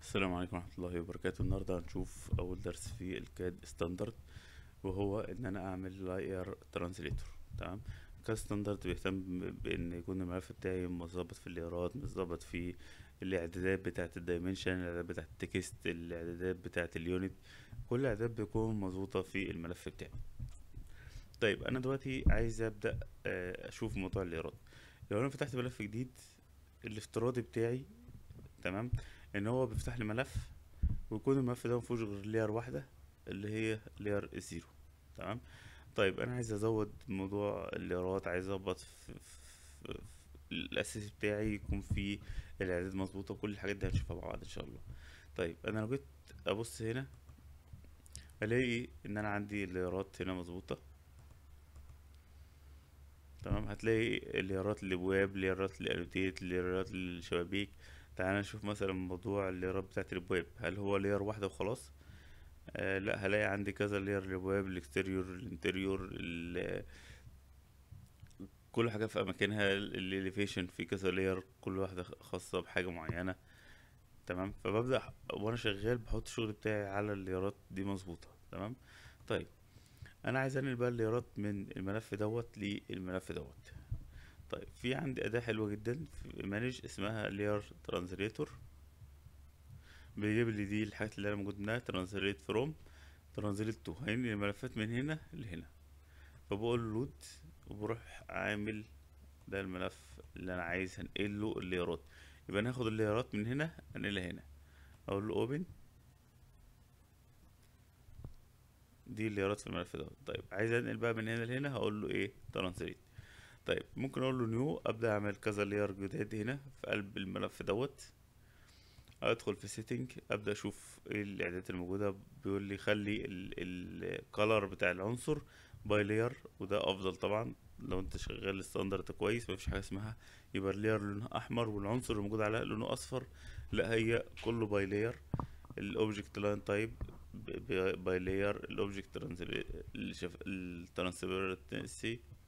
السلام عليكم ورحمة الله وبركاته النهاردة هنشوف أول درس في الكاد ستاندرد وهو إن أنا أعمل لاير ترانسليتور تمام الكاد ستاندرد بيهتم بإن يكون الملف بتاعي مظبط في الليرات مظبط في الإعدادات بتاعة الدايمنشن الإعدادات بتاعة التكست الإعدادات بتاعة اليونت كل الإعدادات بتكون مظبوطة في الملف بتاعي طيب أنا دلوقتي عايز أبدأ آه، أشوف موضوع الليرات لو أنا فتحت ملف جديد الافتراضي بتاعي تمام ان هو بيفتح لي ملف ويكون الملف ده مفيهوش غير لير واحده اللي هي لير زيرو تمام طيب انا عايز ازود موضوع الليرات عايز اظبط في, في, في الاساس بتاعي يكون فيه الاعداد مظبوطه كل الحاجات دي هنشوفها مع بعض ان شاء الله طيب انا لو جيت ابص هنا الاقي ان انا عندي الليرات هنا مظبوطه تمام هتلاقي الليرات لابواب ليرات لالوتيت ليرات للشبابيك تعال نشوف مثلا موضوع الليرات بتاعت الابواب هل هو لير واحدة وخلاص آه لا هلاقي عندي كذا لير الابواب الاكستيريور الانتيريور كل حاجة في أماكنها الإليفيشن في كذا لير كل واحدة خاصة بحاجة معينة تمام فببدأ وأنا شغال بحط الشغل بتاعي على الليرات دي مظبوطة تمام طيب أنا عايز أنقل بقى الليرات من الملف دوت للملف دوت طيب في عندي أداة حلوة جدا في مانج اسمها layer translator بيجيب لي دي الحاجات اللي أنا موجود منها translate from translate to هينقل الملفات من هنا لهنا فبقول لود وبروح عامل ده الملف اللي أنا عايز هنقله الليرات يبقى ناخد الليرات من هنا هنقلها هنا أقول له open دي الليرات في الملف ده طيب عايز انقل بقى من هنا لهنا هقول له ايه ترانزليت طيب ممكن اقول له نيو ابدا اعمل كذا لير جديد هنا في قلب الملف دوت ادخل في سيتنج ابدا اشوف ايه الاعدادات الموجوده بيقول لي خلي الكالر بتاع العنصر باي لير وده افضل طبعا لو انت شغال الستاندرد كويس مفيش حاجه اسمها يبقى اللير لونه احمر والعنصر اللي موجود عليها لونه اصفر لا هي كله باي لير الاوبجكت لاين تايب باي لير الاوبجكت ترانسبيرنسي